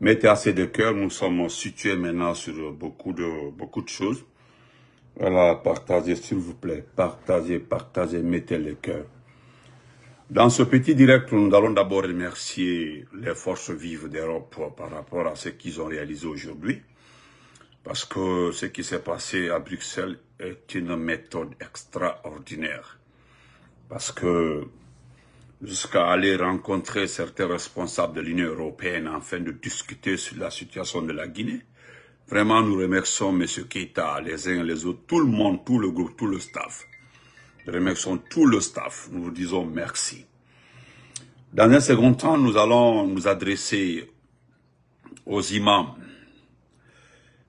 mettez assez de cœur. Nous sommes situés maintenant sur beaucoup de, beaucoup de choses. Voilà, partagez, s'il vous plaît. Partagez, partagez, mettez le cœur. Dans ce petit direct, nous allons d'abord remercier les forces vives d'Europe par rapport à ce qu'ils ont réalisé aujourd'hui. Parce que ce qui s'est passé à Bruxelles est une méthode extraordinaire. Parce que jusqu'à aller rencontrer certains responsables de l'Union européenne afin de discuter sur la situation de la Guinée. Vraiment, nous remercions M. Keita, les uns et les autres, tout le monde, tout le groupe, tout le staff. Nous remercions tout le staff. Nous vous disons merci. Dans un second temps, nous allons nous adresser aux imams.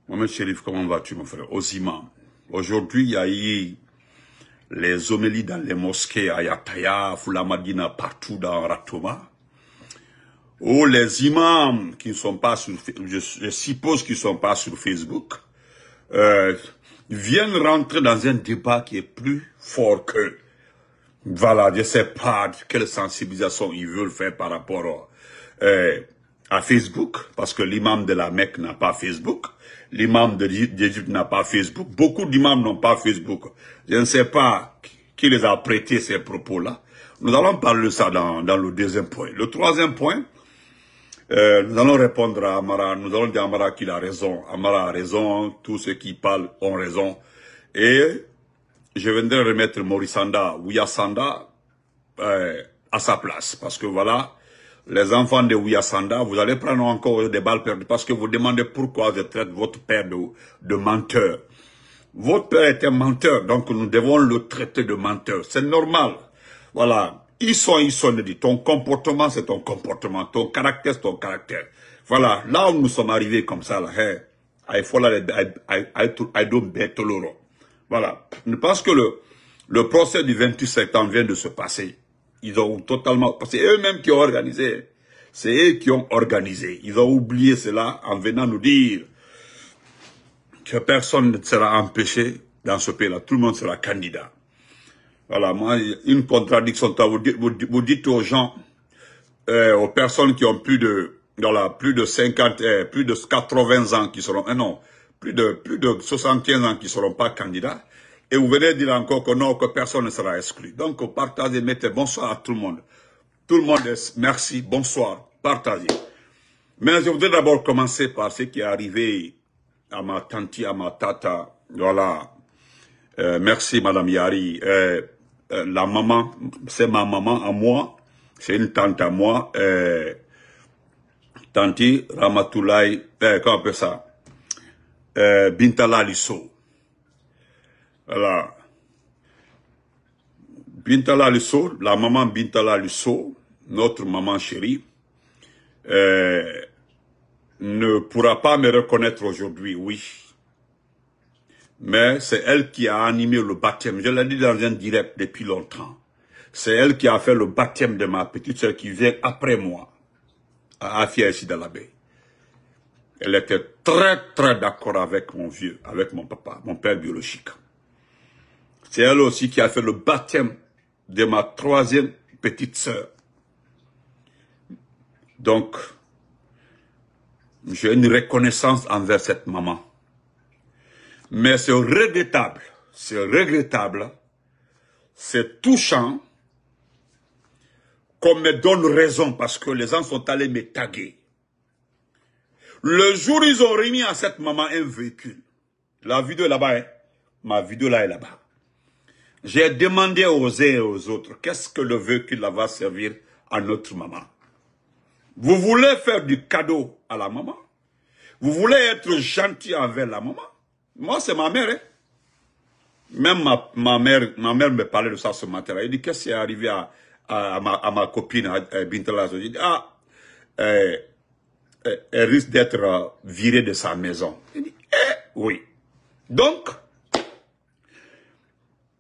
Mohamed Chérif, comment vas-tu, mon frère Aux imams. Aujourd'hui, il y a eu les homélies dans les mosquées à Yataya, Fulamadina, partout dans Ratoma, ou oh, les imams qui ne sont pas sur, je, je suppose qu'ils ne sont pas sur Facebook, euh, viennent rentrer dans un débat qui est plus fort que. Voilà, je ne sais pas quelle sensibilisation ils veulent faire par rapport euh, à Facebook, parce que l'imam de la Mecque n'a pas Facebook l'imam d'Égypte n'a pas Facebook. Beaucoup d'imams n'ont pas Facebook. Je ne sais pas qui les a prêté ces propos-là. Nous allons parler de ça dans, dans, le deuxième point. Le troisième point, euh, nous allons répondre à Amara. Nous allons dire à Amara qu'il a raison. Amara a raison. Tous ceux qui parlent ont raison. Et je viendrai remettre Morisanda, Sanda, euh, à sa place. Parce que voilà, les enfants de Ouyasanda, vous allez prendre encore des balles perdues parce que vous demandez pourquoi je traite votre père de, de menteur. Votre père était menteur, donc nous devons le traiter de menteur. C'est normal. Voilà. Ils sont, ils sont, dit. Ton comportement, c'est ton comportement. Ton caractère, c'est ton caractère. Voilà. Là où nous sommes arrivés comme ça, là, hey, I follow, I, I, I, Voilà. Parce que le, le procès du 28 septembre vient de se passer. Ils ont totalement... Parce que c'est eux-mêmes qui ont organisé. C'est eux qui ont organisé. Ils ont oublié cela en venant nous dire que personne ne sera empêché dans ce pays-là. Tout le monde sera candidat. Voilà, moi, une contradiction. Vous dites, aux gens, euh, aux personnes qui ont plus de, la plus de 50, euh, plus de 80 ans qui seront, euh, non, plus de, plus de 75 ans qui seront pas candidats, et vous venez dire encore que non, que personne ne sera exclu. Donc, partagez, mettez bonsoir à tout le monde. Tout le monde, merci, bonsoir, partagez. Mais je voudrais d'abord commencer par ce qui est arrivé à ma tante, à ma tata. Voilà. Euh, merci, Madame Yari. Euh, euh, la maman, c'est ma maman à moi. C'est une tante à moi. Euh, Tanti Ramatoulaye, comment on ça euh, Bintala alors, Bintala la maman Bintala Lusso, notre maman chérie, euh, ne pourra pas me reconnaître aujourd'hui, oui. Mais c'est elle qui a animé le baptême. Je l'ai dit dans un direct depuis longtemps. C'est elle qui a fait le baptême de ma petite soeur qui vient après moi, à Afia ici dans la baie. Elle était très, très d'accord avec mon vieux, avec mon papa, mon père biologique. C'est elle aussi qui a fait le baptême de ma troisième petite sœur. Donc, j'ai une reconnaissance envers cette maman. Mais c'est regrettable, c'est regrettable, c'est touchant qu'on me donne raison parce que les gens sont allés me taguer. Le jour, ils ont remis à cette maman un véhicule. La vidéo est là-bas, hein, Ma vidéo là est là-bas. J'ai demandé aux uns et aux autres, qu'est-ce que le vœu qu'il va servir à notre maman Vous voulez faire du cadeau à la maman Vous voulez être gentil envers la maman Moi, c'est ma mère. Hein. Même ma, ma, mère, me parlait de ça ce matin. Elle dit, qu'est-ce qui est arrivé à, ma, copine, à, Bintala Je dis, ah, euh, euh, elle risque d'être euh, virée de sa maison. Elle dit, eh, oui. Donc,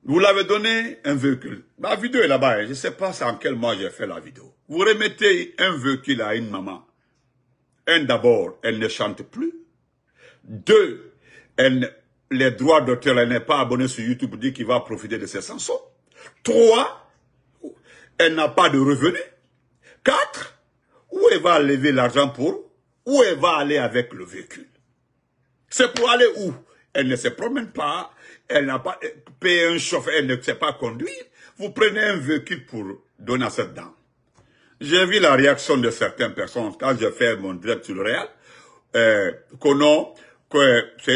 vous l'avez donné un véhicule. La vidéo est là-bas. Hein. Je ne sais pas en quel mois j'ai fait la vidéo. Vous remettez un véhicule à une maman. Un, d'abord, elle ne chante plus. Deux, elle, les droits d'auteur, elle n'est pas abonnée sur YouTube dit qu'il va profiter de ses chansons. Trois, elle n'a pas de revenus. Quatre, où elle va lever l'argent pour Où elle va aller avec le véhicule C'est pour aller où Elle ne se promène pas, elle n'a pas euh, payé un chauffeur, elle ne sait pas conduire. Vous prenez un véhicule pour donner à cette dame. J'ai vu la réaction de certaines personnes quand je fais mon direct sur le réel. Euh,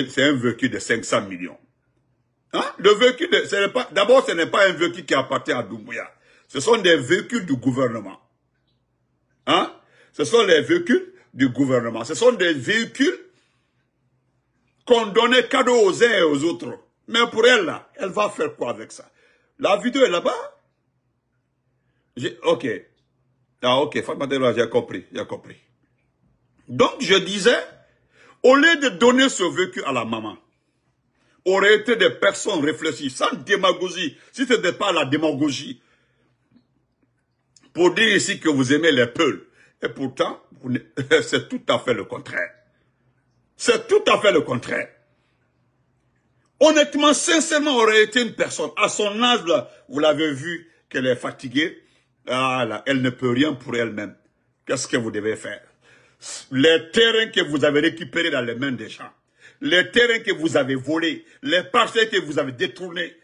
c'est un véhicule de 500 millions. Hein? Le véhicule, d'abord, ce n'est pas un véhicule qui appartient à Doumbouya. Ce sont des véhicules du gouvernement. Hein? Ce sont les véhicules du gouvernement. Ce sont des véhicules qu'on donnait cadeau aux uns et aux autres. Mais pour elle, là, elle va faire quoi avec ça La vidéo est là-bas. Ok. Ah, ok, j'ai compris, j'ai compris. Donc, je disais, au lieu de donner ce vécu à la maman, aurait été des personnes réfléchies, sans démagogie, si ce n'était pas la démagogie, pour dire ici que vous aimez les peuples. Et pourtant, c'est tout à fait le contraire. C'est tout à fait le contraire honnêtement, sincèrement, aurait été une personne. À son âge, vous l'avez vu qu'elle est fatiguée. Ah, là, elle ne peut rien pour elle-même. Qu'est-ce que vous devez faire Les terrains que vous avez récupérés dans les mains des gens, les terrains que vous avez volés, les parcelles que vous avez détournées,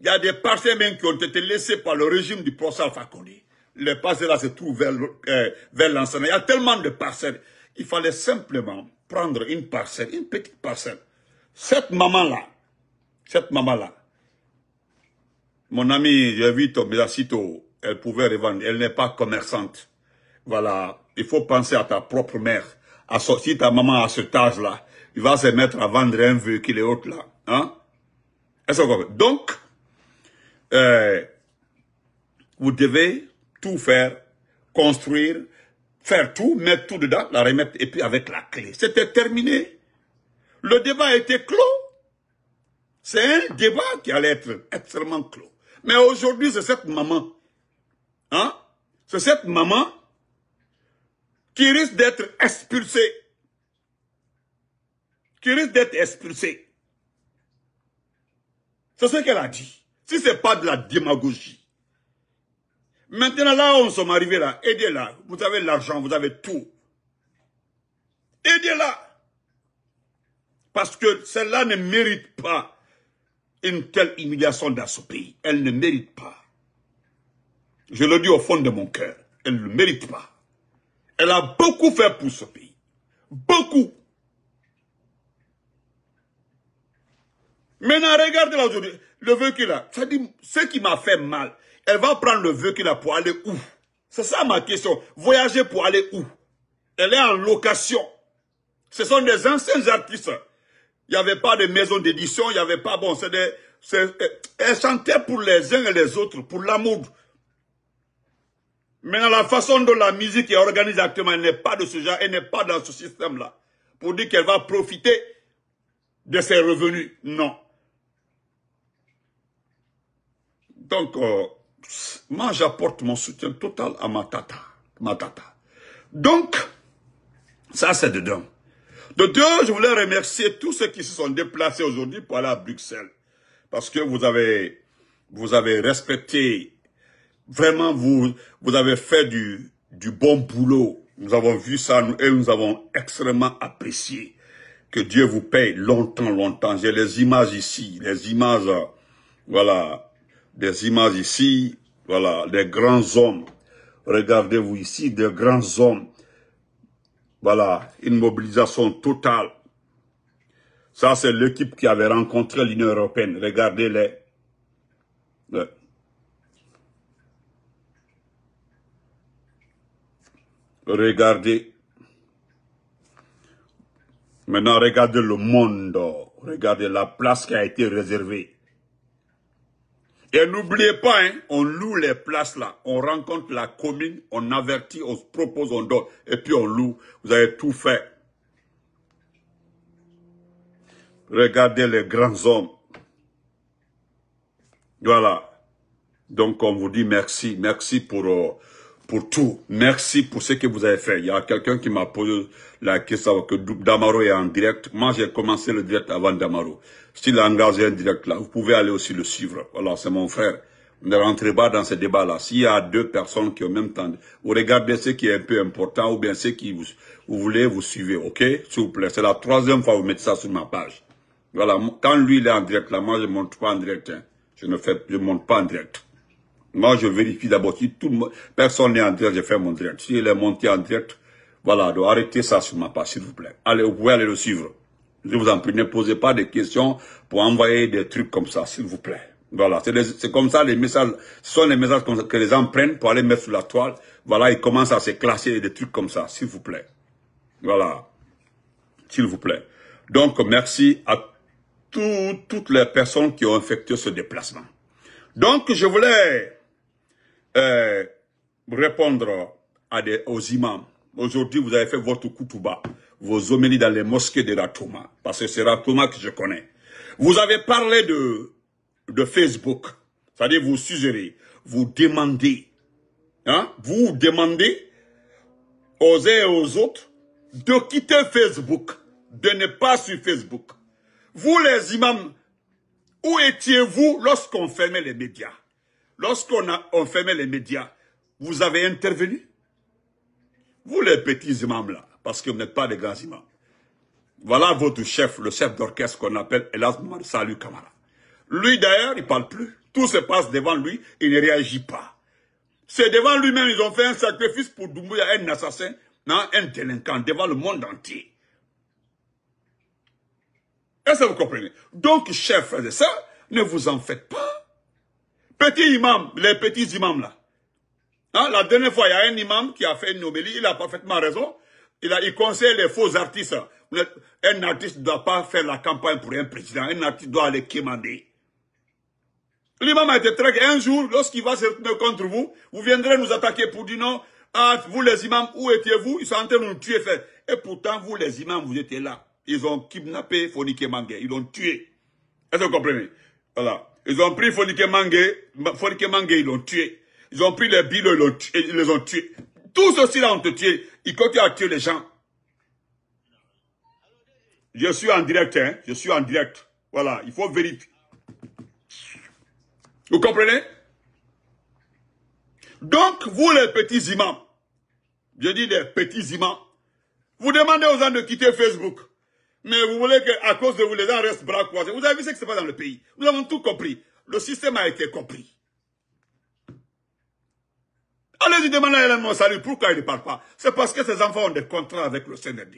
il y a des parcelles même qui ont été laissées par le régime du professeur Fakoni. Les parcelles là se trouvent vers, euh, vers l'ensemble. Il y a tellement de parcelles. Il fallait simplement prendre une parcelle, une petite parcelle, cette maman-là, cette maman-là, mon ami, j'ai vu ton elle pouvait revendre, elle n'est pas commerçante. Voilà, il faut penser à ta propre mère. À ta maman à ce âge-là, il va se mettre à vendre un véhicule est là. Hein? Est-ce que Donc, euh, vous devez tout faire, construire, faire tout, mettre tout dedans, la remettre, et puis avec la clé. C'était terminé. Le débat était clos. C'est un débat qui allait être extrêmement clos. Mais aujourd'hui, c'est cette maman. Hein? C'est cette maman qui risque d'être expulsée. Qui risque d'être expulsée. C'est ce qu'elle a dit. Si c'est pas de la démagogie. Maintenant, là où nous sommes arrivés, là, aidez-la. Vous avez l'argent, vous avez tout. Aidez-la. Parce que celle-là ne mérite pas une telle humiliation dans ce pays. Elle ne mérite pas. Je le dis au fond de mon cœur. Elle ne le mérite pas. Elle a beaucoup fait pour ce pays. Beaucoup. Maintenant, regardez-la aujourd'hui. Le qu'il a. Ça dit, ce qui m'a fait mal, elle va prendre le qu'il a pour aller où C'est ça ma question. Voyager pour aller où Elle est en location. Ce sont des anciens artistes il n'y avait pas de maison d'édition, il n'y avait pas... Bon, c'est des... Euh, elle chantait pour les uns et les autres, pour l'amour. Maintenant, la façon dont la musique est organisée actuellement, elle n'est pas de ce genre, elle n'est pas dans ce système-là. Pour dire qu'elle va profiter de ses revenus, non. Donc, euh, moi, j'apporte mon soutien total à ma tata. Ma tata. Donc, ça, c'est dedans. De je voulais remercier tous ceux qui se sont déplacés aujourd'hui pour aller à Bruxelles. Parce que vous avez, vous avez respecté, vraiment vous, vous avez fait du, du bon boulot. Nous avons vu ça nous, et nous avons extrêmement apprécié. Que Dieu vous paye longtemps, longtemps. J'ai les images ici, les images, voilà, des images ici, voilà, des grands hommes. Regardez-vous ici, des grands hommes voilà, une mobilisation totale. Ça, c'est l'équipe qui avait rencontré l'Union européenne. Regardez-les. Regardez. Maintenant, regardez le monde. Regardez la place qui a été réservée. Et n'oubliez pas, hein, on loue les places là, on rencontre la commune, on avertit, on se propose, on donne, et puis on loue. Vous avez tout fait. Regardez les grands hommes. Voilà. Donc on vous dit merci, merci pour... Euh, pour tout. Merci pour ce que vous avez fait. Il y a quelqu'un qui m'a posé la question que Damaro est en direct. Moi, j'ai commencé le direct avant Damaro. S'il est engagé un direct là, vous pouvez aller aussi le suivre. Voilà, c'est mon frère. Ne rentrez pas dans ce débat-là. S'il y a deux personnes qui ont même temps, vous regardez ce qui est un peu important ou bien ce qui vous, voulez, vous suivez, ok S'il vous plaît, c'est la troisième fois que vous mettez ça sur ma page. Voilà, quand lui il est en direct là, moi je ne monte pas en direct. Hein. Je ne fais, je monte pas en direct. Moi, je vérifie d'abord si tout le monde, personne n'est en direct. Je fais mon direct. Si il est monté en direct, voilà, donc arrêtez ça sur ma page, s'il vous plaît. Allez, vous pouvez aller le suivre. Je vous en prie, ne posez pas de questions pour envoyer des trucs comme ça, s'il vous plaît. Voilà, c'est comme ça les messages, ce sont les messages que les gens prennent pour aller mettre sur la toile. Voilà, ils commencent à se classer des trucs comme ça, s'il vous plaît. Voilà, s'il vous plaît. Donc, merci à tout, toutes les personnes qui ont effectué ce déplacement. Donc, je voulais euh, répondre à des, aux imams. Aujourd'hui, vous avez fait votre koutouba, vous homélies dans les mosquées de Ratouma, parce que c'est Ratouma que je connais. Vous avez parlé de, Facebook, c'est-à-dire vous suggérez, vous demandez, hein, vous demandez aux uns et aux autres de quitter Facebook, de ne pas sur Facebook. Vous les imams, où étiez-vous lorsqu'on fermait les médias Lorsqu'on a enfermé les médias, vous avez intervenu Vous les petits imams là, parce que vous n'êtes pas des grands imams. Voilà votre chef, le chef d'orchestre qu'on appelle Elas Salut Kamara. Lui d'ailleurs, il ne parle plus. Tout se passe devant lui, il ne réagit pas. C'est devant lui-même, ils ont fait un sacrifice pour Doumbouya, un assassin, non, hein, un délinquant, devant le monde entier. Est-ce que vous comprenez Donc, chef, frères ça. ne vous en faites pas. Petits imams, les petits imams là. Hein, la dernière fois, il y a un imam qui a fait une obélie, il a parfaitement raison. Il, a, il conseille les faux artistes. Un artiste ne doit pas faire la campagne pour un président. Un artiste doit aller quémander. L'imam a été très... Un jour, lorsqu'il va se retourner contre vous, vous viendrez nous attaquer pour dire non. Ah, vous les imams, où étiez-vous Ils sont en train de nous tuer. Fait. Et pourtant, vous les imams, vous étiez là. Ils ont kidnappé Foniké Mangue. Ils l'ont tué. Est-ce que vous comprenez Voilà. Ils ont pris Fonike Mange, ils l'ont tué. Ils ont pris les billes, ils, ils les ont tués. Tout ceci là ont tué. Ils continuent à tuer les gens. Je suis en direct, hein. Je suis en direct. Voilà, il faut vérifier. Vous comprenez Donc, vous les petits imams, je dis les petits imams, vous demandez aux gens de quitter Facebook. Mais vous voulez qu'à cause de vous, les gens restent bras croisés. Vous avez vu ce qui se passe dans le pays. Nous avons tout compris. Le système a été compris. Allez-y demandez à mon salut. Pourquoi il ne parle pas C'est parce que ses enfants ont des contrats avec le CNRD.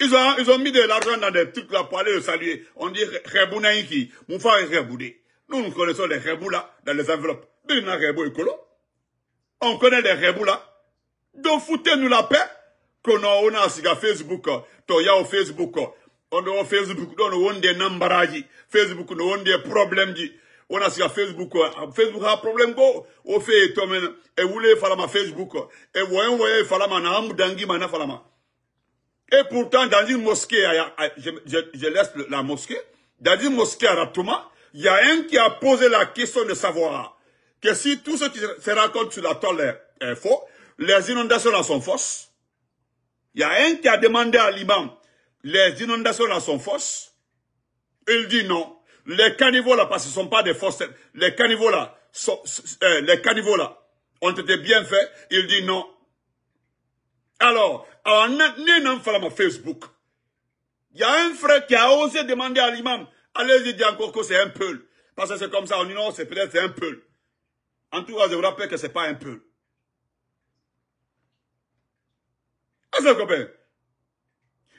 Ils ont, ils ont mis de l'argent dans des trucs là pour aller le saluer. On dit Rebounaïki, Moufa Reboudé. Nous, nous connaissons les Reboula dans les enveloppes. Rebou On connaît les Reboula. Donc foutez-nous la paix. Qu'on a, on a sur Facebook, to facebook on ɗo facebook don no wondi nambaraji facebook no wondi e probléme on a siga facebook ah, facebook a problème go o feye tomen e wule ma facebook e woyen fala ma na dangi dangima na ma et pourtant dans une mosquée je, laisse la mosquée dans une mosquée à Ratouma il y a un qui a posé la question de savoir que si tout ce qui se raconte sur la toile est, est faux les inondations là sont fausses il y a un qui a demandé à l'imam, les inondations là sont fausses. Il dit non. Les caniveaux là, parce que ce ne sont pas des fausses, les caniveaux là, euh, les caniveaux là, ont été bien faits. Il dit non. Alors, on pas ma Facebook, il y a un frère qui a osé demander à l'imam, allez-y dis encore que c'est un peu. Parce que c'est comme ça, on dit non, c'est peut-être un peu. En tout cas, je vous rappelle que ce n'est pas un peu.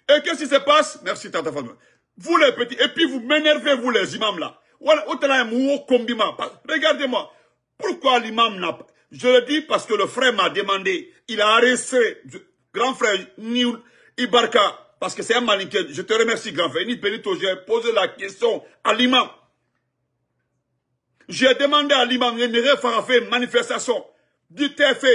Et qu'est-ce qui se passe Merci, tata Fatma. Vous les petits, et puis vous m'énervez, vous les imams là. Regardez-moi. Pourquoi l'imam n'a pas... Je le dis parce que le frère m'a demandé. Il a arrêté grand frère Niul Ibarka. Parce que c'est un malinquête. Je te remercie, grand frère. j'ai posé la question à l'imam. J'ai demandé à l'imam, il a faire une manifestation. Du TF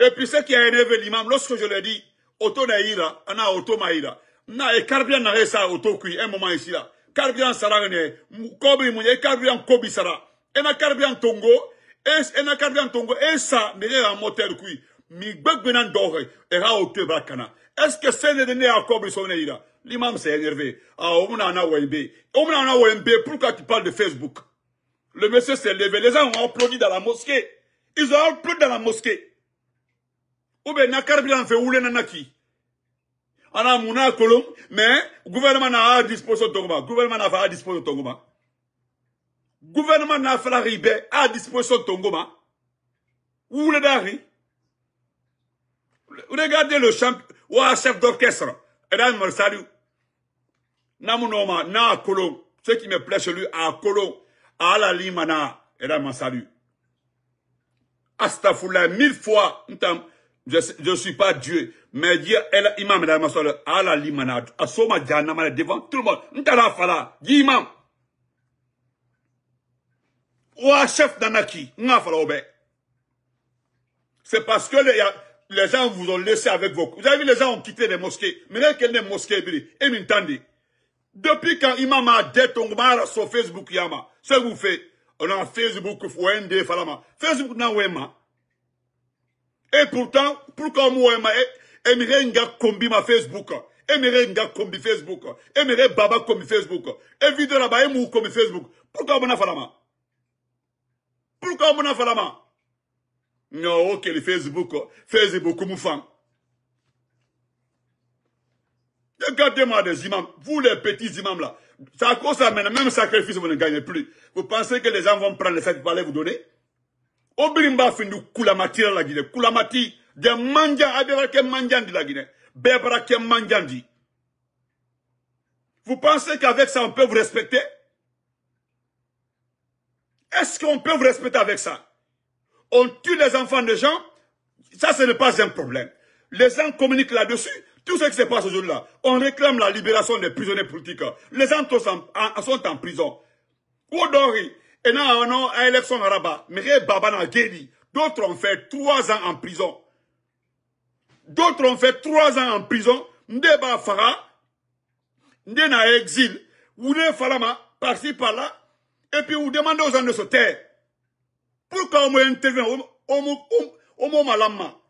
et puis ce qui a énervé l'imam, lorsque je le dis, auto naïra, ana auto maïra, na et karbian na ça auto qui, un moment ici là, carbian sarangene, kobi mouye, carbian kobi sara, et na carbian tongo, et na carbian tongo, et ça, mais un moteur mi gbegbenan dohe, et ra auto brakana. Est-ce que c'est le dernier à Kobi son naïra? L'imam s'est énervé. Ah, on a un OMB. On a un OMB, pourquoi tu parles de Facebook? Le monsieur s'est levé, les gens ont applaudi dans la mosquée. Ils ont applaudi dans la mosquée. Ou na kari bila fɛ wule nana on ana à n'a mais le gouvernement n'a a disposition Le gouvernement n'a pas a disposition Le gouvernement n'a pas la à a disposition Tongoma. Où le d'ari? regardez le champ wa chef d'orchestre me salue. Je na kolon ce qui me plaît chez lui à kolon à la limana salut. salut. Astafoula, mille fois, je ne suis pas Dieu. Mais Dieu, elle, imam, ma soeur, à la limanade, à Soma Janamale, devant tout le monde. N'tala fala, dis imam. à chef d'Anaki, n'a fala obé. C'est parce que les, gens vous ont laissé avec vos... Vous avez vu, les gens ont quitté les mosquées. Maintenant qu'elle n'est mosquée, et m'entendez. Depuis quand imam a détombé sur Facebook, yama, ce que vous faites, on a Facebook, fouende, falama. Facebook, n'a ouéma. Et pourtant, pourquoi moi, eh, une gars combi ma Facebook, une gars combi Facebook, je baba combi Facebook, et vide la baie mou combi Facebook. Pourquoi on a fait la Pourquoi on a fait Non, ok, le Facebook, Facebook, comme fan. Regardez-moi des imams, vous les petits imams là. Ça cause ça maintenant, même sacrifice, vous ne gagnez plus. Vous pensez que les gens vont prendre les sacs pour aller vous donner la guinée de la guinée vous pensez qu'avec ça on peut vous respecter est-ce qu'on peut vous respecter avec ça on tue les enfants des gens ça ce n'est pas un problème les gens communiquent là-dessus tout ce qui se passe aujourd'hui là, on réclame la libération des prisonniers politiques. Les gens sont en, prison. Et non, non, à l'élection arabe, mais Babana a D'autres ont fait trois ans en prison. D'autres ont fait trois ans en prison. Ndeba Farah, na exil, Oune Falama, par-ci, par-là. Et puis, vous demandez aux gens de se taire. Pourquoi on intervient au moment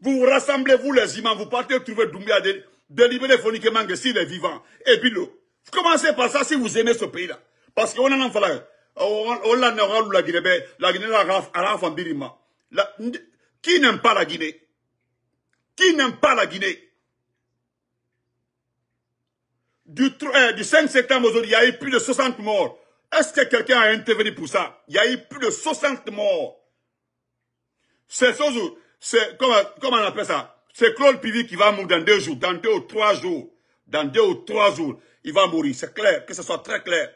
Vous vous rassemblez, vous les imams, vous partez trouver Doumbia, libérer phoniquement que s'il est vivant. Et puis, vous commencez par ça si vous aimez ce pays-là. Parce qu'on en a un Oh, oh, oh, on l'a ben, la Guinée, la Guinée, la Qui n'aime pas la Guinée Qui n'aime pas la Guinée du, 5 eh, septembre aujourd'hui, il y a eu plus de 60 morts. Est-ce que quelqu'un a intervenu pour ça Il y a eu plus de 60 morts. C'est c'est comment, comment on appelle ça C'est Claude Pivi qui va mourir dans deux jours, dans deux ou trois jours. Dans deux ou trois jours, il va mourir. C'est clair, que ce soit très clair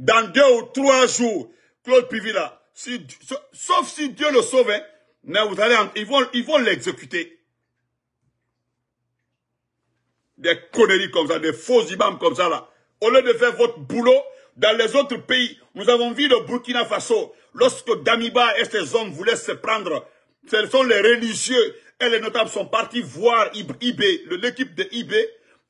dans deux ou trois jours, Claude Pivila, sauf si Dieu le sauve, hein. vous allez, ils vont ils vont l'exécuter. Des conneries comme ça, des faux imams comme ça là. Au lieu de faire votre boulot, dans les autres pays, nous avons vu le Burkina Faso, lorsque Damiba et ses hommes voulaient se prendre, ce sont les religieux et les notables sont partis voir l'équipe de IB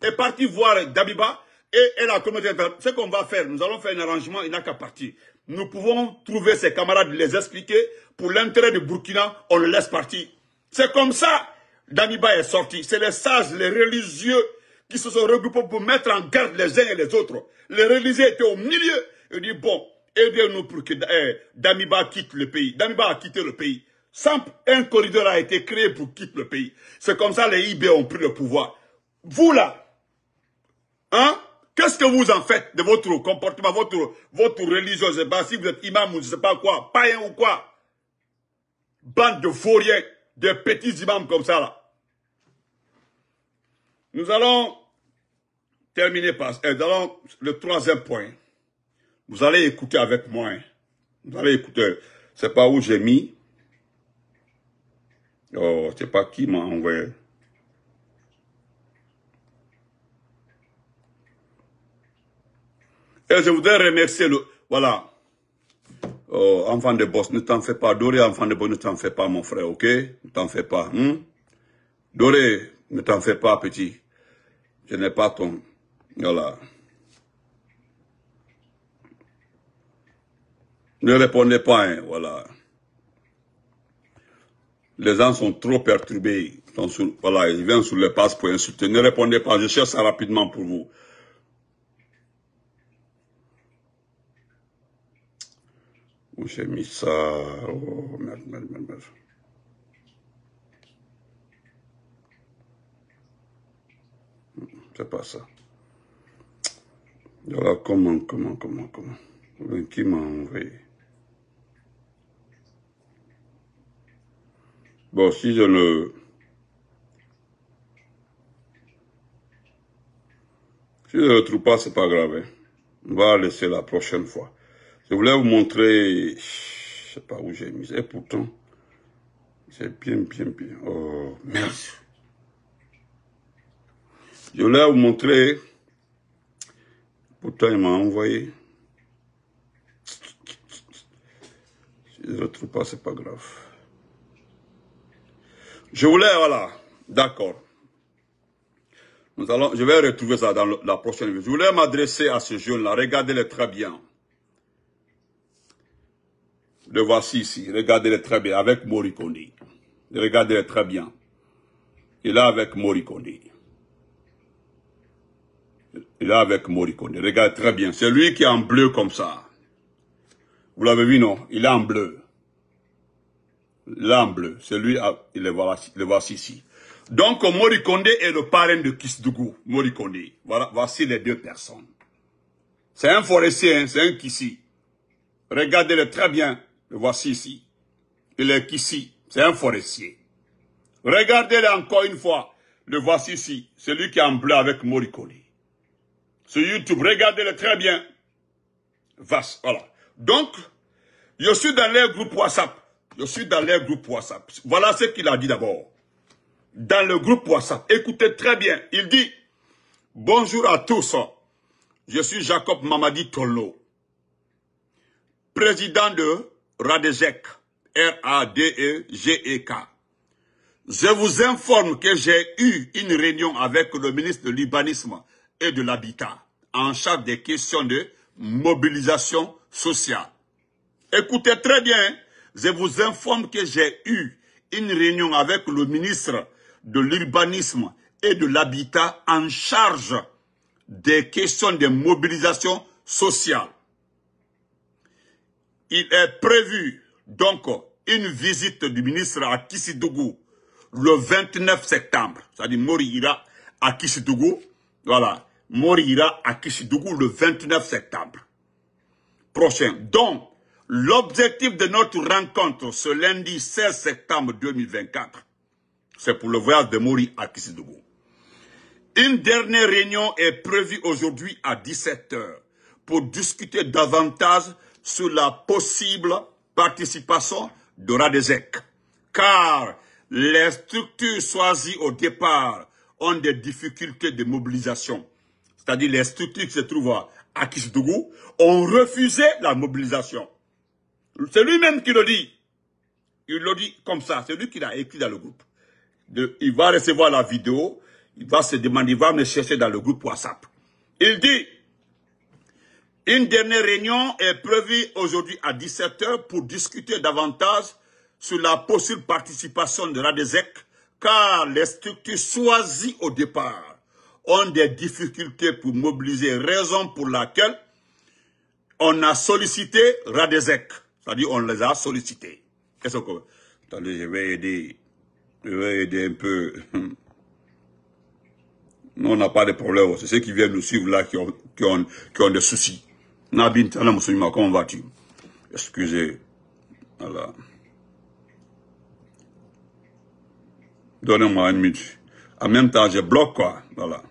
est partie voir Damiba, et, la communauté Ce qu'on va faire, nous allons faire un arrangement, il n'a qu'à partir. Nous pouvons trouver ses camarades, les expliquer. Pour l'intérêt de Burkina, on le laisse partir. C'est comme ça Damiba est sorti. C'est les sages, les religieux qui se sont regroupés pour mettre en garde les uns et les autres. Les religieux étaient au milieu. Ils dit, bon, aidez-nous pour que eh, Damiba quitte le pays. Damiba a quitté le pays. Un corridor a été créé pour quitter le pays. C'est comme ça les IB ont pris le pouvoir. Vous là, hein, Qu'est-ce que vous en faites de votre comportement, votre, votre religion Je sais pas si vous êtes imam ou je sais pas quoi, païen ou quoi. Bande de fourriers, de petits imams comme ça là. Nous allons terminer par et euh, nous allons, le troisième point. Vous allez écouter avec moi. Hein. Vous allez écouter. C'est pas où j'ai mis. Oh, c'est pas qui m'a envoyé. Et je voudrais remercier le... Voilà. Oh, enfant de boss, ne t'en fais pas. Doré, enfant de boss, ne t'en fais pas, mon frère, ok Ne t'en fais pas. Hein? Doré, ne t'en fais pas, petit. Je n'ai pas ton... Voilà. Ne répondez pas, hein, voilà. Les gens sont trop perturbés. voilà, ils viennent sur le passe pour insulter. Ne répondez pas, je cherche ça rapidement pour vous. J'ai mis ça, oh merde, merde, merde, merde. C'est pas ça. Voilà comment, comment, comment, comment. Qui m'a envoyé Bon, si je ne... Si je ne le trouve pas, c'est pas grave. Hein. On va laisser la prochaine fois. Je voulais vous montrer, je sais pas où j'ai mis, et pourtant, c'est bien, bien, bien, oh, merci. Je voulais vous montrer, pourtant il m'a envoyé. je ne retrouve pas, c'est pas grave. Je voulais, voilà, d'accord. Nous allons, je vais retrouver ça dans la prochaine vidéo. Je voulais m'adresser à ce jeune-là, regardez-le très bien. Le voici ici. Regardez-le très bien. Avec Morikondi. Regardez-le très bien. Il est là avec Morikondi. Il est là avec Morikondi. Regardez très bien. C'est lui qui est en bleu comme ça. Vous l'avez vu, non Il est en bleu. en bleu. C'est lui, ah, il le voici, le voici ici. Donc, Morikondé est le parrain de Kisdougou. Morikondé. Voilà, voici les deux personnes. C'est un forestier, hein. c'est un Kissi. Regardez-le très bien. Le voici ici. Il est ici. C'est un forestier. Regardez-le encore une fois. Le voici ici. Celui qui est en bleu avec Morricone. Sur YouTube, regardez-le très bien. Vas. Voilà. Donc, je suis dans leur groupe WhatsApp. Je suis dans leur groupe WhatsApp. Voilà ce qu'il a dit d'abord. Dans le groupe WhatsApp. Écoutez très bien. Il dit, bonjour à tous. Je suis Jacob Mamadi Tolo, président de Radezek, R-A-D-E-G-E-K. Je vous informe que j'ai eu une réunion avec le ministre de l'Urbanisme et de l'Habitat en charge des questions de mobilisation sociale. Écoutez très bien, je vous informe que j'ai eu une réunion avec le ministre de l'Urbanisme et de l'Habitat en charge des questions de mobilisation sociale. Il est prévu donc une visite du ministre à Kissidougou le 29 septembre. C'est-à-dire ira à Kissidougou. Voilà. ira à Kissidougou le 29 septembre prochain. Donc, l'objectif de notre rencontre ce lundi 16 septembre 2024, c'est pour le voyage de Mori à Kissidougou. Une dernière réunion est prévue aujourd'hui à 17h pour discuter davantage sur la possible participation de Radézek. Car les structures choisies au départ ont des difficultés de mobilisation. C'est-à-dire les structures qui se trouvent à Kisdougou ont refusé la mobilisation. C'est lui-même qui le dit. Il le dit comme ça. C'est lui qui l'a écrit dans le groupe. De, il va recevoir la vidéo. Il va se demander, il va me chercher dans le groupe WhatsApp. Il dit, une dernière réunion est prévue aujourd'hui à 17h pour discuter davantage sur la possible participation de l'ADESEC, car les structures choisies au départ ont des difficultés pour mobiliser, raison pour laquelle on a sollicité Radézec. C'est-à-dire, on les a sollicités. Qu'est-ce que... je vais aider. un peu. on n'a pas de problème. C'est ceux qui viennent nous suivre là qui ont des soucis. Nabin, comment vas-tu Excusez. Voilà. Donnez-moi une minute. En même temps, je bloque, quoi. Voilà.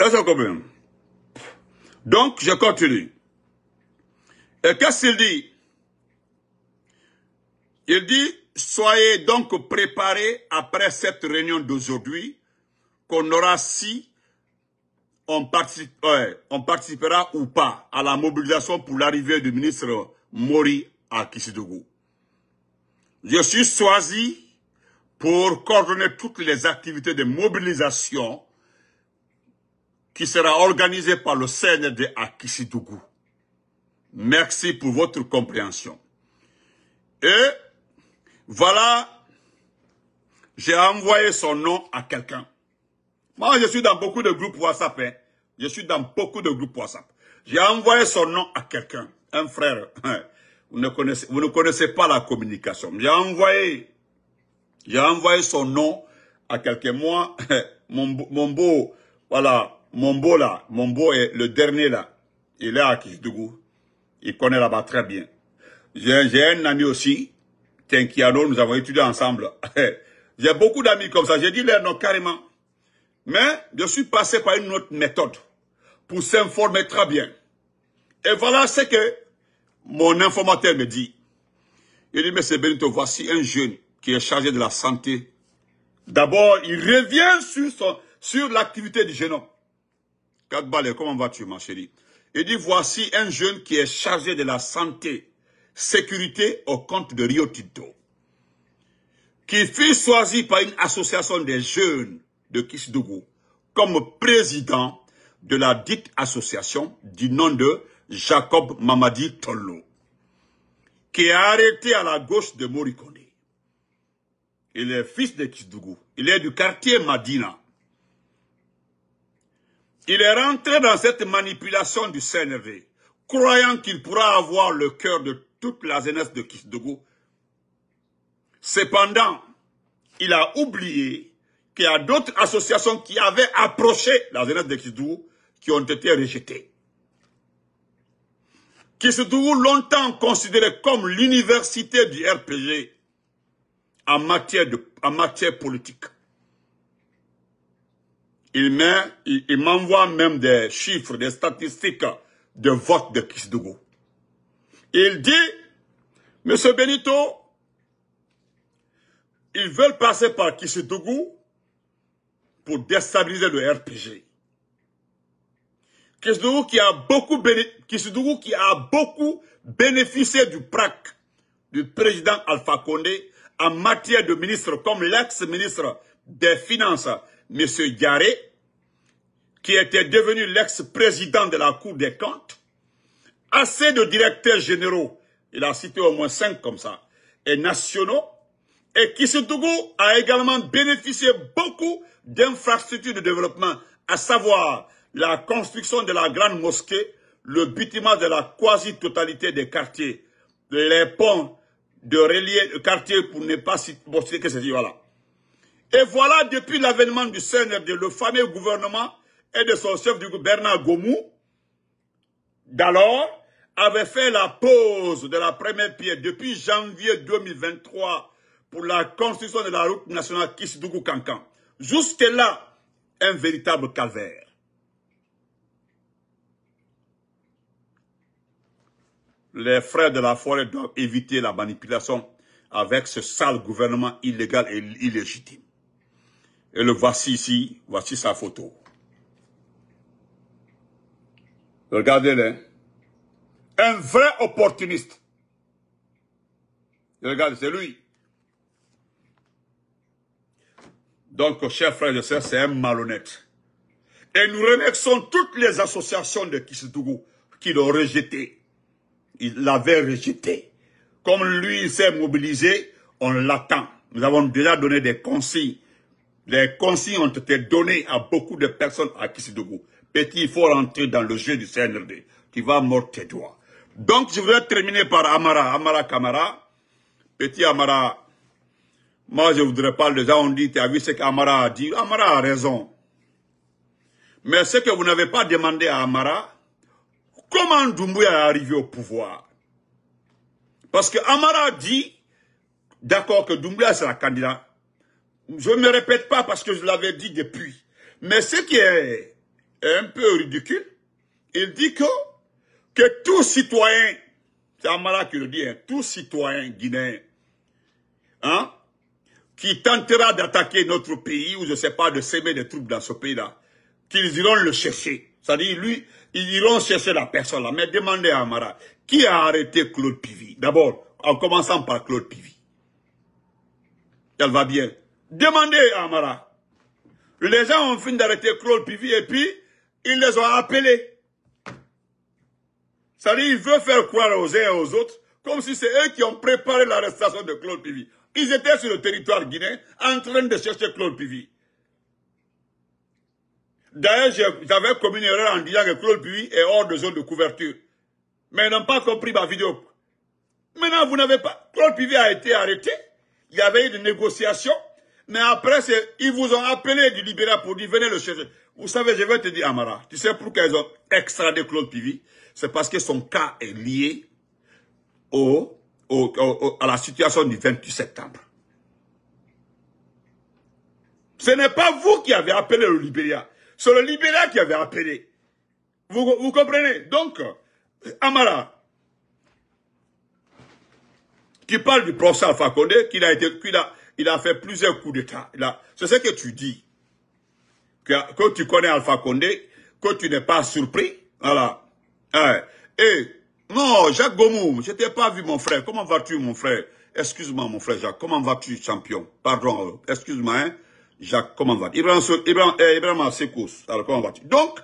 Est-ce que Donc, je continue. Et qu'est-ce qu'il dit Il dit, soyez donc préparés après cette réunion d'aujourd'hui qu'on aura six on, participera ou pas à la mobilisation pour l'arrivée du ministre Mori à Je suis choisi pour coordonner toutes les activités de mobilisation qui sera organisée par le CND de Kissidougou. Merci pour votre compréhension. Et voilà, j'ai envoyé son nom à quelqu'un. Moi, je suis dans beaucoup de groupes WhatsApp. Hein. Je suis dans beaucoup de groupes WhatsApp. J'ai envoyé son nom à quelqu'un, un frère. Vous ne connaissez, vous ne connaissez pas la communication. J'ai envoyé, j'ai envoyé son nom à quelqu'un. Moi, mon, beau, voilà, mon beau là, mon beau est le dernier là. Il est à Kisdougou. Il connaît là-bas très bien. J'ai un ami aussi, Tenkiano, nous avons étudié ensemble. J'ai beaucoup d'amis comme ça. J'ai dit leur nom carrément. Mais je suis passé par une autre méthode pour s'informer très bien. Et voilà ce que mon informateur me dit. Il dit, mais Benito, voici un jeune qui est chargé de la santé. D'abord, il revient sur, sur l'activité du jeune homme. comment vas-tu, ma chérie Il dit, voici un jeune qui est chargé de la santé, sécurité au compte de Rio Tito... qui fut choisi par une association des jeunes de Kisdougou comme président de la dite association du nom de Jacob Mamadi Tollo, qui est arrêté à la gauche de Morikone. Il est fils de Kisdougou. Il est du quartier Madina. Il est rentré dans cette manipulation du CNV, croyant qu'il pourra avoir le cœur de toute la jeunesse de Kisdougou. Cependant, il a oublié qu'il y a d'autres associations qui avaient approché la jeunesse de Kisdougou qui ont été rejetés, qui se longtemps considéré comme l'université du RPG en matière, de, en matière politique. Il m'envoie même des chiffres, des statistiques de vote de Kisdougou. Il dit, Monsieur Benito, ils veulent passer par Kisdougou pour déstabiliser le RPG. Kissidougou qui a beaucoup, qui a beaucoup bénéficié du PRAC du président Alpha Condé en matière de ministre, comme l'ex-ministre des Finances, M. Yaré, qui était devenu l'ex-président de la Cour des comptes, assez de directeurs généraux, il a cité au moins cinq comme ça, et nationaux, et Kissidougou a également bénéficié beaucoup d'infrastructures de développement, à savoir la construction de la grande mosquée, le bâtiment de la quasi-totalité des quartiers, les ponts de relier le quartier pour ne pas citer que c'est dit, voilà. Et voilà, depuis l'avènement du de le fameux gouvernement et de son chef du Bernard Gomou, d'alors, avait fait la pause de la première pierre depuis janvier 2023 pour la construction de la route nationale kissidougou kankan Jusque-là, un véritable calvaire. les frères de la forêt doivent éviter la manipulation avec ce sale gouvernement illégal et illégitime. Et le voici ici, voici sa photo. Regardez-le. Un vrai opportuniste. Regardez, c'est lui. Donc, chers frères et sœurs, c'est un malhonnête. Et nous remercions toutes les associations de Kisidougou qui l'ont rejeté il l'avait rejeté. Comme lui s'est mobilisé, on l'attend. Nous avons déjà donné des consignes. Les consignes ont été donnés à beaucoup de personnes à Kissidougou. Petit, il faut rentrer dans le jeu du CNRD. Tu vas mordre tes doigts. Donc, je voudrais terminer par Amara. Amara Kamara. Petit Amara, moi, je voudrais pas, Déjà, on dit, tu as vu ce qu'Amara a dit. Amara a raison. Mais ce que vous n'avez pas demandé à Amara, comment Doumbouya est arrivé au pouvoir. Parce que Amara dit, d'accord, que Doumbouya sera candidat. Je ne me répète pas parce que je l'avais dit depuis. Mais ce qui est un peu ridicule, il dit que, que tout citoyen, c'est Amara qui le dit, hein, tout citoyen guinéen, hein, qui tentera d'attaquer notre pays ou je ne sais pas, de s'aimer des troupes dans ce pays-là, qu'ils iront le chercher. C'est-à-dire, lui, ils iront chercher la personne là. Mais demandez à Amara, qui a arrêté Claude Pivi D'abord, en commençant par Claude Pivi. Elle va bien. Demandez à Amara. Les gens ont fini d'arrêter Claude Pivi et puis, ils les ont appelés. Ça veut dire ils veulent faire croire aux uns et aux autres comme si c'est eux qui ont préparé l'arrestation de Claude Pivi. Ils étaient sur le territoire guinéen en train de chercher Claude Pivi. D'ailleurs, j'avais commis une erreur en disant que Claude Pivy est hors de zone de couverture. Mais ils n'ont pas compris ma vidéo. Maintenant, vous n'avez pas... Claude Pivy a été arrêté. Il y avait eu des négociations. Mais après, ils vous ont appelé du libéral pour dire, venez le chercher. Vous savez, je vais te dire, Amara, tu sais pourquoi ils ont extradé Claude Pivi C'est parce que son cas est lié à la situation du 28 septembre. Ce n'est pas vous qui avez appelé le Libéria. C'est le libéral qui avait appelé. Vous, comprenez Donc, euh, Amara, qui parle du professeur Alpha Condé, qu'il a, été, il a fait plusieurs coups d'État. C'est ce que tu dis. Quand tu connais Alpha Condé, que tu n'es pas surpris. Voilà. Et non, Jacques Gomou, je t'ai pas vu, mon frère. Comment vas-tu, mon frère Excuse-moi, mon frère Jacques. Comment vas-tu, champion Pardon, euh, excuse-moi, hein Jacques, comment va tu Ibrahim, Ibrahim, eh, Ibrahim alors comment Donc,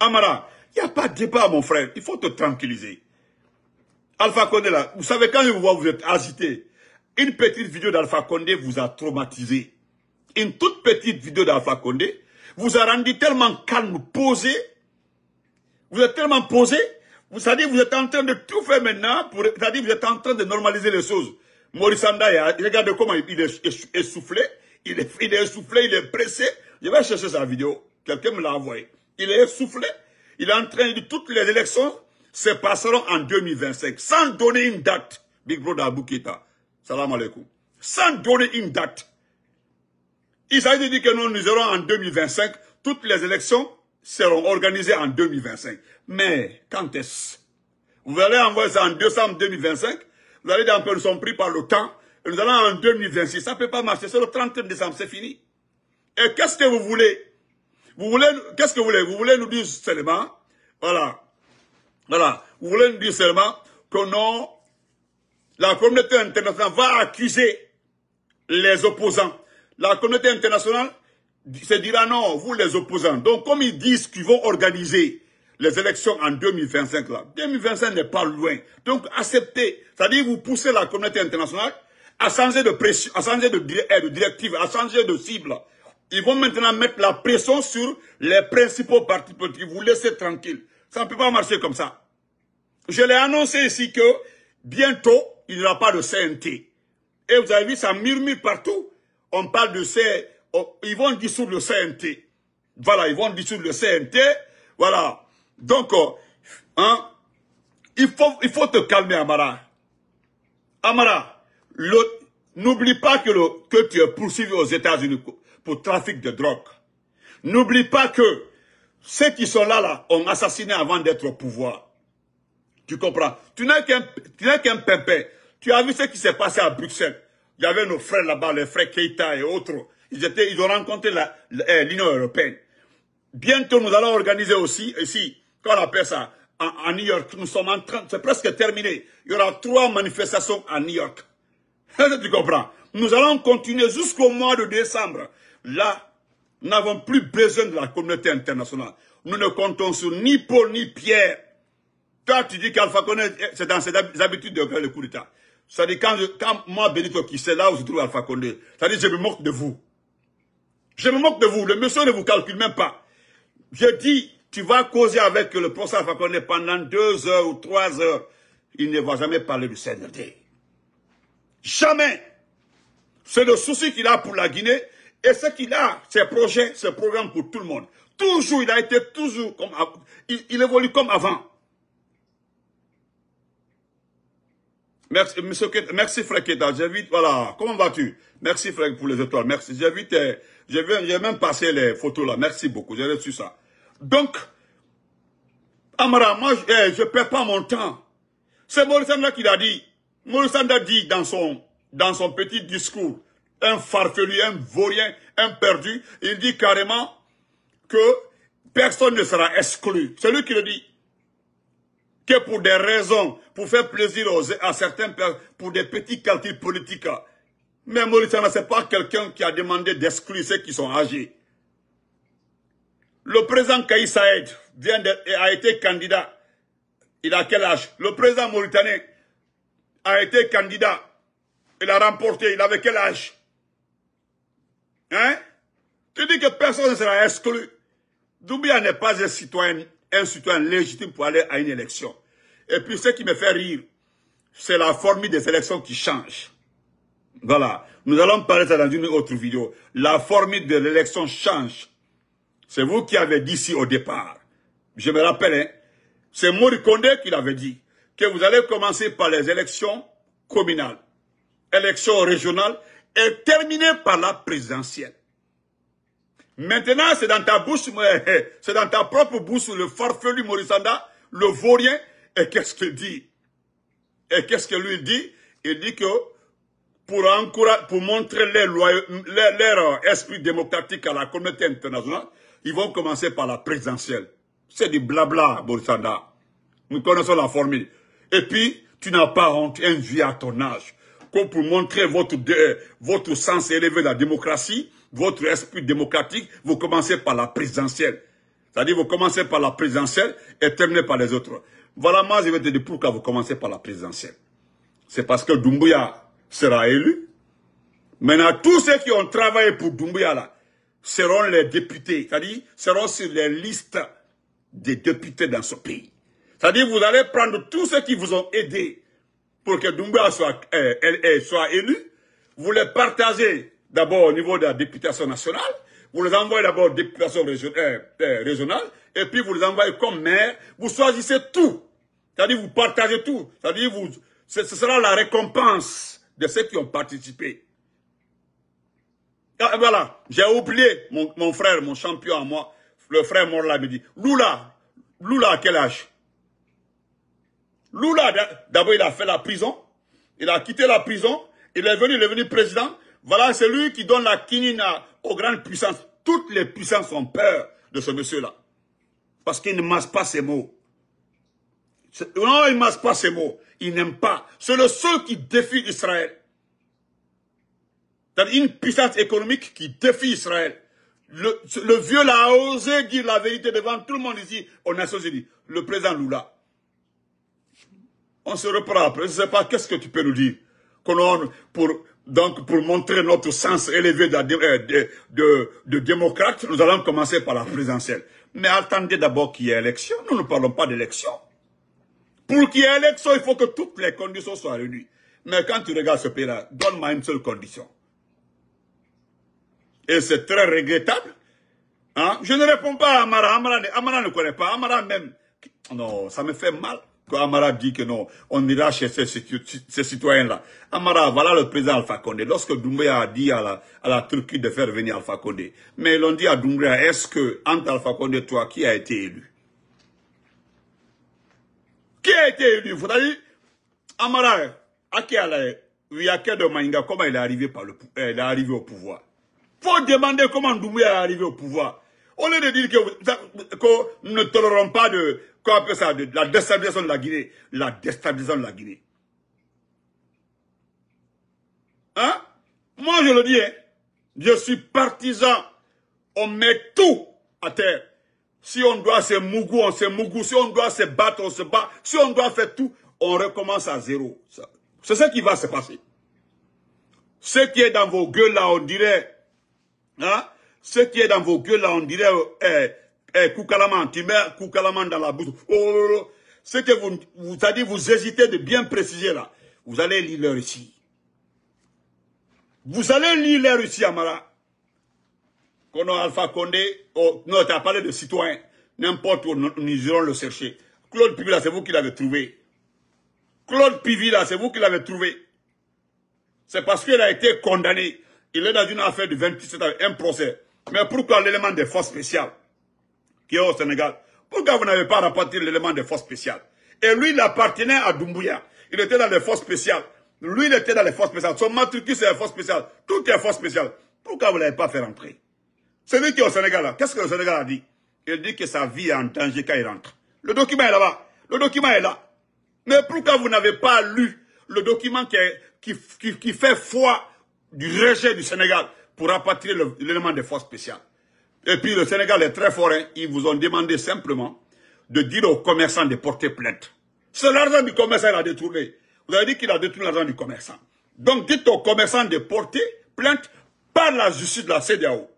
Amara, il n'y a pas de débat, mon frère. Il faut te tranquilliser. Alpha Condé, là, vous savez, quand je vous vois, vous êtes agité. Une petite vidéo d'Alpha Condé vous a traumatisé. Une toute petite vidéo d'Alpha Condé vous a rendu tellement calme, posé. Vous êtes tellement posé. Vous savez, vous êtes en train de tout faire maintenant. Pour, cest dire vous êtes en train de normaliser les choses. Maurice Andaya, regardez comment il est essoufflé il est, essoufflé, il est pressé. Je vais chercher sa vidéo. Quelqu'un me l'a envoyé. Il est soufflé. Il est en train de toutes les élections se passeront en 2025 sans donner une date. Big Brother Bukita. Salam alaikum. Sans donner une date. s'agit de dit que nous, nous aurons en 2025. Toutes les élections seront organisées en 2025. Mais quand est-ce Vous allez envoyer ça en décembre 2025. Vous allez dire un peu, nous pris par le temps nous allons en 2026. Ça ne peut pas marcher. C'est le 30 décembre. C'est fini. Et qu'est-ce que vous voulez Vous voulez, qu'est-ce que vous voulez Vous voulez nous dire seulement, voilà, voilà, vous voulez nous dire seulement que non, la communauté internationale va accuser les opposants. La communauté internationale se dira non, vous les opposants. Donc comme ils disent qu'ils vont organiser les élections en 2025, là, 2025 n'est pas loin. Donc acceptez, c'est-à-dire vous poussez la communauté internationale à changer de pression, à changer eh, de, directive, à changer de cible. Ils vont maintenant mettre la pression sur les principaux partis politiques. Vous laissez tranquille. Ça ne peut pas marcher comme ça. Je l'ai annoncé ici que bientôt, il n'y aura pas de CNT. Et vous avez vu, ça murmure partout. On parle de CNT. Oh, ils vont dissoudre le CNT. Voilà, ils vont dissoudre le CNT. Voilà. Donc, oh, hein, il, faut, il faut te calmer, Amara. Amara, N'oublie pas que, que tu es poursuivi aux États-Unis pour trafic de drogue. N'oublie pas que ceux qui sont là, là, ont assassiné avant d'être au pouvoir. Tu comprends Tu n'es qu'un qu'un Tu as vu ce qui s'est passé à Bruxelles. Il y avait nos frères là-bas, les frères Keita et autres. Ils, étaient, ils ont rencontré eh, l'Union européenne. Bientôt, nous allons organiser aussi, ici, qu'on appelle ça, à New York. Nous sommes en train, c'est presque terminé. Il y aura trois manifestations à New York tu comprends Nous allons continuer jusqu'au mois de décembre. Là, nous n'avons plus besoin de la communauté internationale. Nous ne comptons sur ni Paul ni Pierre. Toi, tu dis qu'Alpha Condé, eh, c'est dans ses habitudes de faire le coup d'État. C'est-à-dire, quand, quand moi, Benito, qui c'est là où se trouve Alpha Condé, c'est-à-dire, je me moque de vous. Je me moque de vous. Le monsieur ne vous calcule même pas. Je dis, tu vas causer avec le professeur Alpha Condé pendant deux heures ou trois heures. Il ne va jamais parler du CNRD. Jamais. C'est le souci qu'il a pour la Guinée et ce qu'il a, ses projets, ses programmes pour tout le monde. Toujours, il a été toujours comme... Il, évolue comme avant. Merci, monsieur, merci frère Keta. J'invite, voilà. Comment vas-tu? Merci frère pour les étoiles. Merci. J'invite, j'ai même passé les photos là. Merci beaucoup. J'ai reçu ça. Donc, Amara, moi, je, ne eh, perds pas mon temps. C'est Maurice là qui l'a dit. Moussanda dit dans son, dans son petit discours, un farfelu, un vaurien, un perdu, il dit carrément que personne ne sera exclu. C'est lui qui le dit. Que pour des raisons, pour faire plaisir aux, à certains, pour des petits quartiers politiques, mais Mauritania, ce n'est pas quelqu'un qui a demandé d'exclure ceux qui sont âgés. Le président Kaïsaïd vient a été candidat. Il a quel âge Le président mauritanien a été candidat. Il a remporté. Il avait quel âge Hein Tu dis que personne ne sera exclu. Doubia n'est pas un citoyen, un citoyen légitime pour aller à une élection. Et puis ce qui me fait rire, c'est la formule des élections qui change. Voilà. Nous allons parler de ça dans une autre vidéo. La formule de l'élection change. C'est vous qui avez dit si au départ. Je me rappelle, hein. C'est Mori qui l'avait dit que vous allez commencer par les élections communales, élections régionales et terminer par la présidentielle. Maintenant, c'est dans ta bouche, c'est dans ta propre bouche, le farfelu Morisanda, le vaurien, et qu'est-ce qu'il dit Et qu'est-ce que lui dit Il dit que pour, pour montrer leur, leur esprit démocratique à la communauté internationale, ils vont commencer par la présidentielle. C'est du blabla, Morisanda. Nous connaissons la formule. Et puis, tu n'as pas honte, un vie à ton âge. pour montrer votre, votre sens élevé de la démocratie, votre esprit démocratique, vous commencez par la présidentielle. C'est-à-dire, vous commencez par la présidentielle et terminez par les autres. Voilà, moi, je vais te dire pourquoi vous commencez par la présidentielle. C'est parce que Doumbouya sera élu. Maintenant, tous ceux qui ont travaillé pour Doumbouya, seront les députés, c'est-à-dire, seront sur les listes des députés dans ce pays. C'est-à-dire vous allez prendre tous ceux qui vous ont aidé pour que Doumbouya soit, euh, euh, euh, soit élu, vous les partagez d'abord au niveau de la députation nationale, vous les envoyez d'abord députation régionale, euh, et puis vous les envoyez comme maire, vous choisissez tout. C'est-à-dire vous partagez tout. C'est-à-dire vous, ce sera la récompense de ceux qui ont participé. Ah, voilà, j'ai oublié mon, mon, frère, mon champion à moi, le frère Morla me dit, Lula, Lula à quel âge Lula, d'abord, il a fait la prison. Il a quitté la prison. Il est venu, il est président. Voilà, c'est lui qui donne la quinine aux grandes puissances. Toutes les puissances ont peur de ce monsieur-là. Parce qu'il ne masse pas ses mots. Non, il ne masse pas ses mots. Il n'aime pas. C'est le seul qui défie Israël. C'est une puissance économique qui défie Israël. Le, le vieux l'a osé dire la vérité devant tout le monde ici aux Nations Unies. Le président Lula on se reprend après. Je ne sais pas, qu'est-ce que tu peux nous dire pour, Donc, pour montrer notre sens élevé euh, de, démocrate, nous allons commencer par la présidentielle. Mais attendez d'abord qu'il y ait élection. Nous ne parlons pas d'élection. Pour qu'il y ait élection, il faut que toutes les conditions soient réunies. Mais quand tu regardes ce pays-là, donne-moi une seule condition. Et c'est très regrettable. Hein? Je ne réponds pas à Amara. Amara, Amara ne connaît pas. Amara même. Non, ça me fait mal. Quand Amara dit que non, on ira chez ces, citoyens-là. Amara, voilà le président Alpha Condé. Lorsque Doumbé a dit à la, Turquie de faire venir Alpha Condé, mais l'on dit à Doumbé, est-ce que, entre Alpha Condé et toi, qui a été élu Qui a été élu Vous avez Amara, à qui elle est de comment il est arrivé, par le, euh, il est arrivé au pouvoir faut demander comment Doumbouya est arrivé au pouvoir. Au lieu de dire que, que nous ne tolérons pas de, qu'on appelle ça de la déstabilisation de la Guinée. La déstabilisation de la Guinée. Hein? Moi, je le dis, hein? je suis partisan. On met tout à terre. Si on doit se mougou, on se mougou. Si on doit se battre, on se bat. Si on doit faire tout, on recommence à zéro. C'est ce qui va se passer. Ce qui est dans vos gueules là, on dirait, hein? Ce qui est dans vos gueules là, on dirait, euh, eh, Koukalaman, tu mets Koukalaman dans la bouche. Oh, oh, oh, oh. Ce que vous, vous avez dit, vous hésitez de bien préciser là. Vous allez lire leur ici. Vous allez lire leur ici, Amara. Kono Alpha Condé, oh, non, tu parlé de citoyens. N'importe où, nous, irons le chercher. Claude Pivila, c'est vous qui l'avez trouvé. Claude Pivila, c'est vous qui l'avez trouvé. C'est parce qu'il a été condamné. Il est dans une affaire de 27 ans, un procès. Mais pourquoi l'élément des forces spéciales qui est au Sénégal, pourquoi vous n'avez pas rapporté l'élément des forces spéciales Et lui, il appartenait à Doumbouya. Il était dans les forces spéciales. Lui, il était dans les forces spéciales. Son matricule, c'est les forces spéciales. Tout est forces spéciales. Pourquoi vous ne l'avez pas fait rentrer lui qui est au Sénégal, qu'est-ce que le Sénégal a dit Il dit que sa vie est en danger quand il rentre. Le document est là-bas. Le document est là. Mais pourquoi vous n'avez pas lu le document qui, qui, qui, qui fait foi du rejet du Sénégal pour rapatrier l'élément des forces spéciales et puis le Sénégal est très fort. Ils vous ont demandé simplement de dire aux commerçants de porter plainte. C'est l'argent du commerçant qu'il a détourné. Vous avez dit qu'il a détourné l'argent du commerçant. Donc dites aux commerçants de porter plainte par la justice de la CDAO.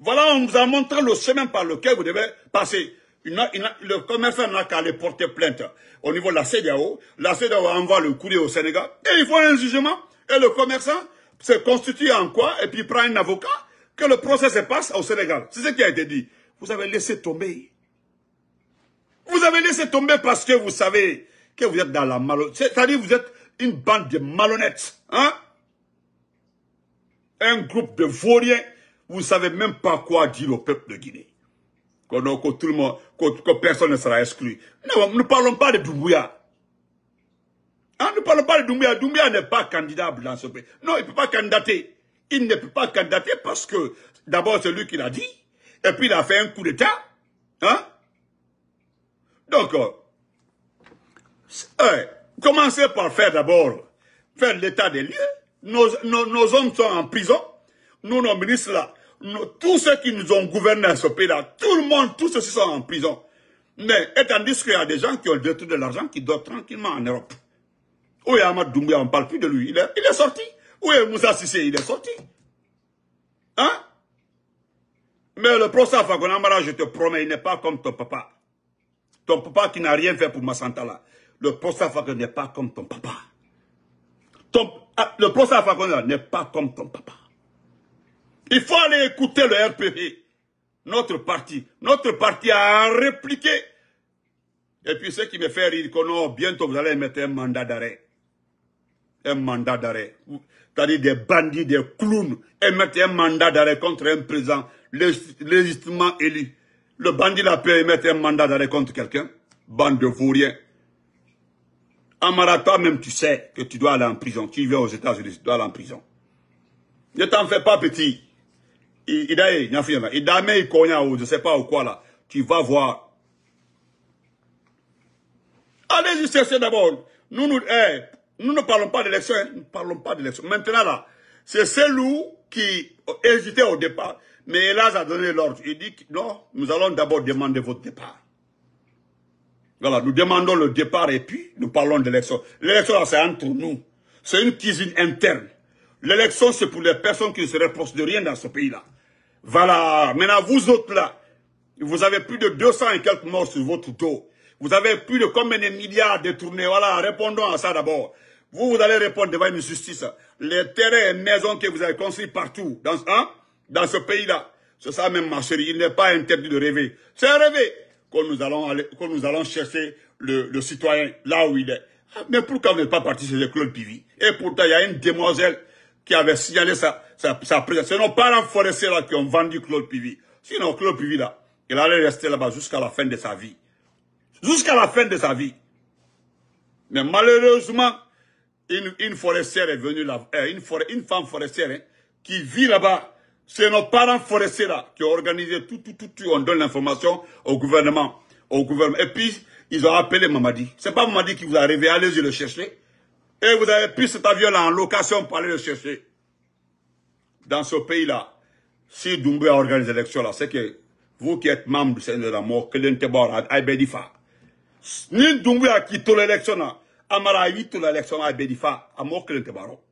Voilà, on vous a montré le chemin par lequel vous devez passer. le commerçant n'a qu'à aller porter plainte au niveau de la CDAO. La CDAO envoie le courrier au Sénégal et il faut un jugement. Et le commerçant se constitue en quoi et puis prend un avocat que le procès se passe au Sénégal. C'est ce qui a été dit. Vous avez laissé tomber. Vous avez laissé tomber parce que vous savez que vous êtes dans la malhonnêteté. C'est-à-dire vous êtes une bande de malhonnêtes. Hein? Un groupe de vauriens. Vous ne savez même pas quoi dire au peuple de Guinée. Que, personne ne sera exclu. nous ne parlons pas de Doumbouya. Hein, nous ne parlons pas de Doumbouya. Doumbouya n'est pas candidat ce Non, il ne peut pas candidater il ne peut pas candidater parce que d'abord c'est lui qui l'a dit, et puis il a fait un coup d'État. Hein? Donc, euh, euh commencez par faire d'abord, faire l'état des lieux. Nos, nos, hommes sont en prison, nous, nos ministres là, tous ceux qui nous ont gouvernés dans ce pays-là, tout le monde, tous ceux ci sont en prison. Mais, et tandis qu'il y a des gens qui ont détruit de l'argent, qui dorment tranquillement en Europe. Où Ahmad on ne parle plus de lui. il est sorti. Où est Moussa Sissé Il est sorti. Hein Mais le professeur Fagonamara, je te promets, il n'est pas comme ton papa. Ton papa qui n'a rien fait pour Massantala. Le professeur Fagonamara n'est pas comme ton papa. Ton, ah, le professeur Fagonamara n'est pas comme ton papa. Il faut aller écouter le RPP. Notre parti. Notre parti a répliqué. Et puis ce qui me fait rire, que bientôt vous allez mettre un mandat d'arrêt. Un mandat d'arrêt c'est-à-dire des bandits, des clowns, émettent un mandat d'arrêt contre un président légitimement élu. Le bandit la paix émettre un mandat d'arrêt contre quelqu'un. Bande de vauriens. Amara, toi-même, tu sais que tu dois aller en prison. Tu viens aux États-Unis, tu dois aller en prison. Ne t'en fais pas, petit. Il il a Ikonya, ou je sais pas où, quoi là. Tu vas voir. Allez-y c'est d'abord. Nous, nous, eh, nous ne parlons pas d'élection, hein. nous ne parlons pas d'élection. Maintenant, là, c'est celui qui hésitait au départ, mais hélas a donné l'ordre. Il dit, non, nous allons d'abord demander votre départ. Voilà, nous demandons le départ et puis nous parlons d'élection. L'élection, là, c'est entre nous. C'est une cuisine interne. L'élection, c'est pour les personnes qui ne se reprochent de rien dans ce pays-là. Voilà. Maintenant, vous autres, là, vous avez plus de 200 et quelques morts sur votre dos. Vous avez plus de combien de milliards détournés. Voilà, répondons à ça d'abord. Vous, vous allez répondre devant une justice. Les terrains et maisons que vous avez construits partout dans, hein, dans ce pays-là, c'est ça même ma chérie, il n'est pas interdit de rêver. C'est un que nous allons, que nous allons chercher le, citoyen là où il est. Ah, mais pourquoi vous n'êtes pas parti chez Claude Pivi Et pourtant, il y a une demoiselle qui avait signalé sa, présence. Ce nos parents forestiers là qui ont vendu Claude Pivi. Sinon, Claude Pivi là, il allait rester là-bas jusqu'à la fin de sa vie. Jusqu'à la fin de sa vie. Mais malheureusement, une, une, forestière est venue là, euh, une, une, femme forestière hein, qui vit là-bas. C'est nos parents forestiers là qui ont organisé tout, tout, tout, tout. On donne l'information au gouvernement, au gouvernement. Et puis, ils ont appelé Mamadi. C'est pas Mamadi qui vous a arrivé allez-y le chercher. Et vous avez pris cet avion-là en location pour aller le chercher. Dans ce pays-là, si Doumbé organisé l'élection là, c'est que vous qui êtes membre du Seigneur de la mort, que l'un Aibedifa, ni Doumbé a quitté l'élection là, amara a a bénéficié à